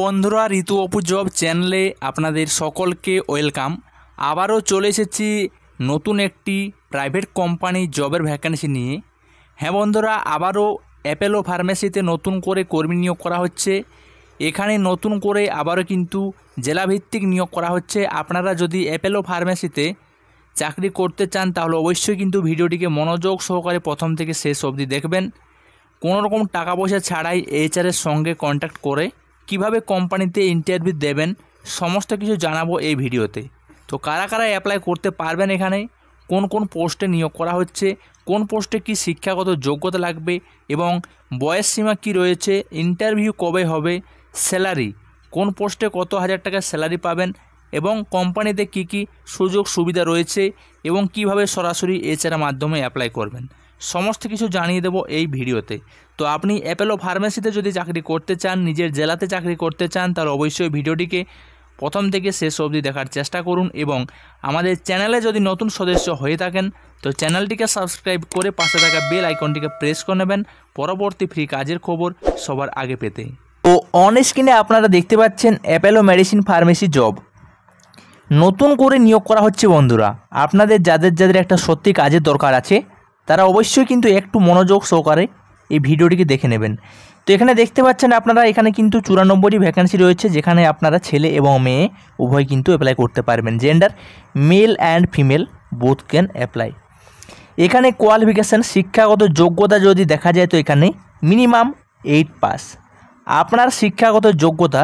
বন্ধুরা ঋতু অপু জব চ্যানেলে আপনাদের সকলকে ওয়েলকাম আবারও চলে এসেছি নতুন একটি প্রাইভেট কোম্পানি জবের ভ্যাকেন্সি নিয়ে হ্যাঁ বন্ধুরা আবারও অ্যাপেলো ফার্মেসিতে নতুন করে কর্মী নিয়োগ করা হচ্ছে এখানে নতুন করে আবারও কিন্তু জেলাভিত্তিক নিয়োগ করা হচ্ছে আপনারা যদি অ্যাপেলো ফার্মেসিতে চাকরি করতে চান তাহলে অবশ্যই কিন্তু ভিডিওটিকে মনোযোগ সহকারে প্রথম থেকে শেষ অবধি দেখবেন কোনো রকম টাকা পয়সা ছাড়াই এইচআরের সঙ্গে কন্ট্যাক্ট করে কিভাবে কোম্পানিতে ইন্টারভিউ দেবেন সমস্ত কিছু জানাবো এই ভিডিওতে তো কারা কারা অ্যাপ্লাই করতে পারবেন এখানে কোন কোন পোস্টে নিয়োগ করা হচ্ছে কোন পোস্টে কি শিক্ষাগত যোগ্যতা লাগবে এবং বয়স সীমা কি রয়েছে ইন্টারভিউ কবে হবে স্যালারি কোন পোস্টে কত হাজার টাকা স্যালারি পাবেন এবং কোম্পানিতে কি কি সুযোগ সুবিধা রয়েছে এবং কিভাবে সরাসরি এছাড়া মাধ্যমে অ্যাপ্লাই করবেন সমস্ত কিছু জানিয়ে দেব এই ভিডিওতে তো আপনি অ্যাপেলো ফার্মেসিতে যদি চাকরি করতে চান নিজের জেলাতে চাকরি করতে চান তার অবশ্যই ভিডিওটিকে প্রথম থেকে শেষ অবধি দেখার চেষ্টা করুন এবং আমাদের চ্যানেলে যদি নতুন সদস্য হয়ে থাকেন তো চ্যানেলটিকে সাবস্ক্রাইব করে পাশে থাকা বেল আইকনটিকে প্রেস করে নেবেন পরবর্তী ফ্রি কাজের খবর সবার আগে পেতে তো অন আপনারা দেখতে পাচ্ছেন অ্যাপেলো মেডিসিন ফার্মেসি জব নতুন করে নিয়োগ করা হচ্ছে বন্ধুরা আপনাদের যাদের যাদের একটা সত্যি কাজের দরকার আছে তারা অবশ্যই কিন্তু একটু মনোযোগ সহকারে এই ভিডিওটিকে দেখে নেবেন তো এখানে দেখতে পাচ্ছেন আপনারা এখানে কিন্তু চুরানব্বইটি ভ্যাকান্সি রয়েছে যেখানে আপনারা ছেলে এবং মেয়ে উভয় কিন্তু অ্যাপ্লাই করতে পারবেন gender male and female both can apply এখানে কোয়ালিফিকেশান শিক্ষাগত যোগ্যতা যদি দেখা যায় তো এখানে মিনিমাম এইট পাস আপনার শিক্ষাগত যোগ্যতা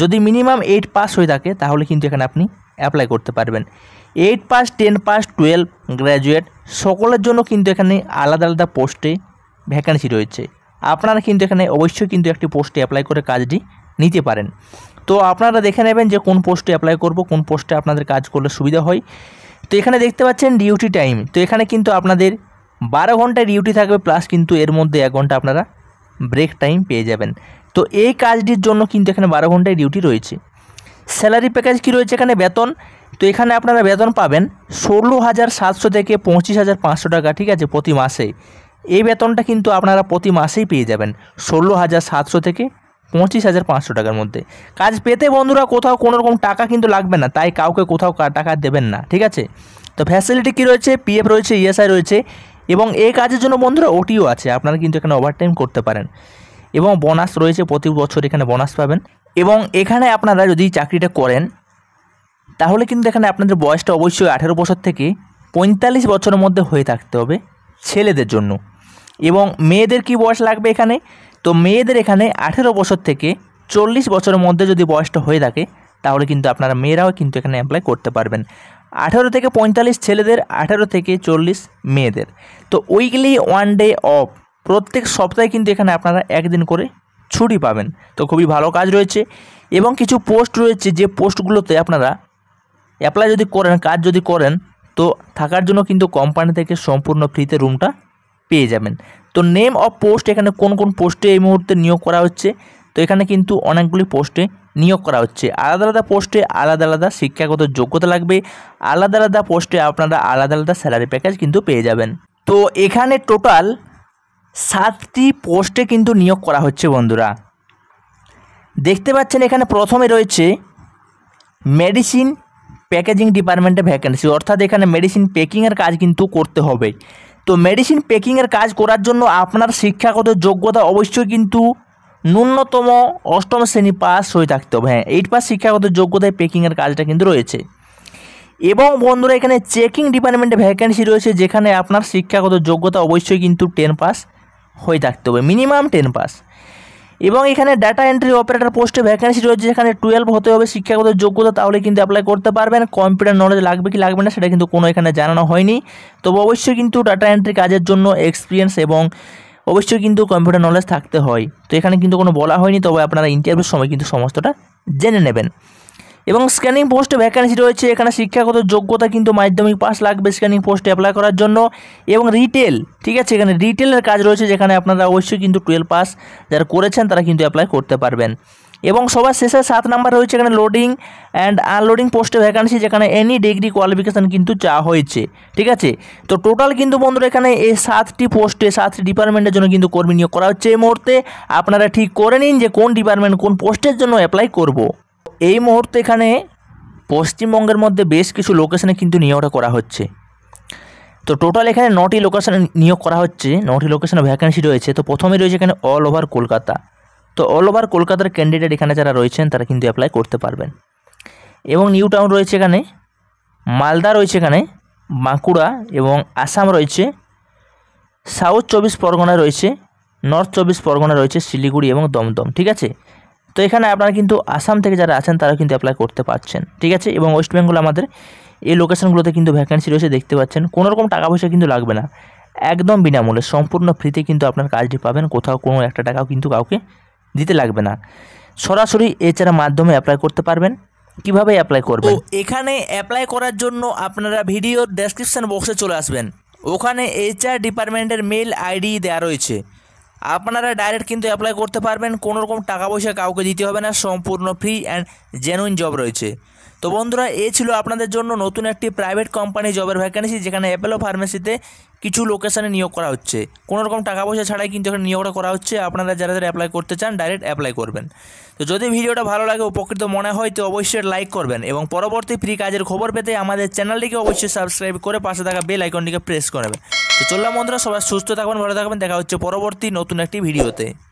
যদি মিনিমাম এইট পাস হয়ে থাকে তাহলে কিন্তু এখানে আপনি অ্যাপ্লাই করতে পারবেন eight pass ten pass twelve graduate সকলের জন্য কিন্তু এখানে আলাদা আলাদা পোস্টে ভ্যাকেন্সি রয়েছে আপনারা কিন্তু এখানে অবশ্যই কিন্তু একটি পোস্টে অ্যাপ্লাই করে কাজটি নিতে পারেন তো আপনারা দেখে নেবেন যে কোন পোস্টে অ্যাপ্লাই করব কোন পোস্টে আপনাদের কাজ করলে সুবিধা হয় তো এখানে দেখতে পাচ্ছেন ডিউটি টাইম তো এখানে কিন্তু আপনাদের বারো ঘন্টায় ডিউটি থাকবে প্লাস কিন্তু এর মধ্যে এক ঘন্টা আপনারা ব্রেক টাইম পেয়ে যাবেন তো এই কাজটির জন্য কিন্তু এখানে বারো ঘন্টায় ডিউটি রয়েছে স্যালারি প্যাকেজ কী রয়েছে এখানে বেতন তো এখানে আপনারা বেতন পাবেন ষোলো হাজার সাতশো থেকে পঁচিশ হাজার পাঁচশো টাকা ঠিক আছে প্রতি মাসে এই বেতনটা কিন্তু আপনারা প্রতি মাসেই পেয়ে যাবেন ষোলো হাজার সাতশো থেকে পঁচিশ হাজার পাঁচশো টাকার মধ্যে কাজ পেতে বন্ধুরা কোথাও কোনো রকম টাকা কিন্তু লাগবে না তাই কাউকে কোথাও টাকা দেবেন না ঠিক আছে তো ফ্যাসিলিটি কী রয়েছে পিএফ রয়েছে ইএসআই e রয়েছে এবং এই কাজের জন্য বন্ধুরা ওটিও আছে আপনারা কিন্তু এখানে ওভারটাইম করতে পারেন এবং বোনাস রয়েছে প্রতি বছর এখানে বোনাস পাবেন এবং এখানে আপনারা যদি চাকরিটা করেন তাহলে কিন্তু এখানে আপনাদের বয়সটা অবশ্যই আঠেরো বছর থেকে পঁয়তাল্লিশ বছরের মধ্যে হয়ে থাকতে হবে ছেলেদের জন্য এবং মেয়েদের কি বয়স লাগবে এখানে তো মেয়েদের এখানে আঠেরো বছর থেকে চল্লিশ বছরের মধ্যে যদি বয়সটা হয়ে থাকে তাহলে কিন্তু আপনারা মেয়েরাও কিন্তু এখানে অ্যাপ্লাই করতে পারবেন আঠেরো থেকে পঁয়তাল্লিশ ছেলেদের আঠেরো থেকে চল্লিশ মেয়েদের তো উইকলি ওয়ান ডে অফ প্রত্যেক সপ্তাহে কিন্তু এখানে আপনারা একদিন করে ছুটি পাবেন তো খুবই ভালো কাজ রয়েছে এবং কিছু পোস্ট রয়েছে যে পোস্টগুলোতে আপনারা অ্যাপ্লাই যদি করেন কাজ যদি করেন তো থাকার জন্য কিন্তু কোম্পানি থেকে সম্পূর্ণ ফ্রিতে রুমটা পেয়ে যাবেন তো নেম অফ পোস্ট এখানে কোন কোন পোস্টে এই মুহূর্তে নিয়োগ করা হচ্ছে তো এখানে কিন্তু অনেকগুলি পোস্টে নিয়োগ করা হচ্ছে আলাদা আলাদা পোস্টে আলাদা আলাদা শিক্ষাগত যোগ্যতা লাগবে আলাদা আলাদা পোস্টে আপনারা আলাদা আলাদা স্যালারি প্যাকেজ কিন্তু পেয়ে যাবেন তো এখানে টোটাল সাতটি পোস্টে কিন্তু নিয়োগ করা হচ্ছে বন্ধুরা দেখতে পাচ্ছেন এখানে প্রথমে রয়েছে মেডিসিন প্যাকেজিং ডিপার্টমেন্টে ভ্যাকেন্সি অর্থাৎ এখানে মেডিসিন প্যাকিংয়ের কাজ কিন্তু করতে হবে তো মেডিসিন প্যাকিংয়ের কাজ করার জন্য আপনার শিক্ষাগত যোগ্যতা অবশ্যই কিন্তু ন্যূনতম অষ্টম শ্রেণী পাস হয়ে থাকতে হবে হ্যাঁ এইট পাস শিক্ষাগত যোগ্যতায় প্যাকিংয়ের কাজটা কিন্তু রয়েছে এবং বন্ধুরা এখানে চেকিং ডিপার্টমেন্টে ভ্যাকেন্সি রয়েছে যেখানে আপনার শিক্ষাগত যোগ্যতা অবশ্যই কিন্তু টেন পাস হয়ে থাকতে হবে মিনিমাম টেন পাস এবং এখানে ডাটা এন্ট্রি অপারেটর পোস্টে ভ্যাকেন্সি রয়েছে যেখানে টুয়েলভ হতে হবে শিক্ষাগত যোগ্যতা তাহলে কিন্তু অ্যাপ্লাই করতে পারবেন কম্পিউটার নলেজ লাগবে কি লাগবে না সেটা কিন্তু কোনো এখানে জানানো হয়নি তবে অবশ্যই কিন্তু ডাটা এন্ট্রি কাজের জন্য এক্সপিরিয়েন্স এবং অবশ্যই কিন্তু কম্পিউটার নলেজ থাকতে হয় তো এখানে কিন্তু কোনো বলা হয়নি তবে আপনারা ইন্টারভিউর সময় কিন্তু সমস্তটা জেনে নেবেন এবং স্ক্যানিং পোস্টে ভ্যাকান্সি রয়েছে এখানে শিক্ষাগত যোগ্যতা কিন্তু মাধ্যমিক পাস লাগবে স্ক্যানিং পোস্টে অ্যাপ্লাই করার জন্য এবং রিটেল ঠিক আছে এখানে রিটেলের কাজ রয়েছে যেখানে আপনারা অবশ্যই কিন্তু টুয়েলভ পাস যারা করেছেন তারা কিন্তু অ্যাপ্লাই করতে পারবেন এবং সবার শেষে সাত নাম্বার রয়েছে এখানে লোডিং অ্যান্ড আনলোডিং পোস্টে ভ্যাকান্সি যেখানে এনি ডিগ্রি কোয়ালিফিকেশান কিন্তু চাওয়া হয়েছে ঠিক আছে তো টোটাল কিন্তু বন্ধুরা এখানে এই সাতটি পোস্টে সাতটি ডিপার্টমেন্টের জন্য কিন্তু কর্মী নিয়োগ করা হচ্ছে এই মুহূর্তে আপনারা ঠিক করে নিন যে কোন ডিপার্টমেন্ট কোন পোস্টের জন্য অ্যাপ্লাই করবো এই মুহূর্তে এখানে পশ্চিমবঙ্গের মধ্যে বেশ কিছু লোকেশনে কিন্তু নিয়োগটা করা হচ্ছে তো টোটাল এখানে নটি লোকেশনে নিয়োগ করা হচ্ছে নটি লোকেশনে ভ্যাকেন্সি রয়েছে তো প্রথমে রয়েছে এখানে অল ওভার কলকাতা তো অল ওভার কলকাতার ক্যান্ডিডেট এখানে যারা রয়েছেন তারা কিন্তু অ্যাপ্লাই করতে পারবেন এবং নিউ টাউন রয়েছে এখানে মালদা রয়েছে এখানে বাঁকুড়া এবং আসাম রয়েছে সাউথ চব্বিশ পরগনা রয়েছে নর্থ চব্বিশ পরগনা রয়েছে শিলিগুড়ি এবং দমদম ঠিক আছে তো এখানে আপনারা কিন্তু আসাম থেকে যারা আছেন তারা কিন্তু অ্যাপ্লাই করতে পারছেন ঠিক আছে এবং ওয়েস্ট বেঙ্গল আমাদের এই লোকেশনগুলোতে কিন্তু ভ্যাকেন্সি রয়েছে দেখতে পাচ্ছেন কোনো রকম টাকা পয়সা কিন্তু লাগবে না একদম বিনামূল্যে সম্পূর্ণ ফ্রিতে কিন্তু আপনার কাজটি পাবেন কোথাও কোনো একটা টাকাও কিন্তু কাউকে দিতে লাগবে না সরাসরি এছাড়া মাধ্যমে অ্যাপ্লাই করতে পারবেন কিভাবে অ্যাপ্লাই করবেন এখানে অ্যাপ্লাই করার জন্য আপনারা ভিডিওর ডেসক্রিপশান বক্সে চলে আসবেন ওখানে এইচআর ডিপার্টমেন্টের মেল আইডি দেওয়া রয়েছে আপনারা ডাইরেক্ট কিন্তু অ্যাপ্লাই করতে পারবেন কোনো রকম টাকা পয়সা কাউকে দিতে হবে না সম্পূর্ণ ফ্রি অ্যান্ড জেনুইন জব রয়েছে তো বন্ধুরা এ ছিল আপনাদের জন্য নতুন একটি প্রাইভেট কোম্পানি জবের ভ্যাকেন্সি যেখানে অ্যাপেলো ফার্মেসিতে কিছু লোকেশানে নিয়োগ করা হচ্ছে কোনো রকম টাকা পয়সা ছাড়াই কিন্তু এখানে নিয়োগটা করা হচ্ছে আপনারা যারা যারা অ্যাপ্লাই করতে চান ডাইরেক্ট অ্যাপ্লাই করবেন তো যদি ভিডিওটা ভালো লাগে উপকৃত মনে হয় তো অবশ্যই লাইক করবেন এবং পরবর্তী ফ্রি কাজের খবর পেতে আমাদের চ্যানেলটিকে অবশ্যই সাবস্ক্রাইব করে পাশে থাকা বেল আইকনটিকে প্রেস করবেন তো চললাম বন্ধুরা সবাই সুস্থ থাকবেন ভালো থাকবেন দেখা হচ্ছে পরবর্তী নতুন একটি ভিডিওতে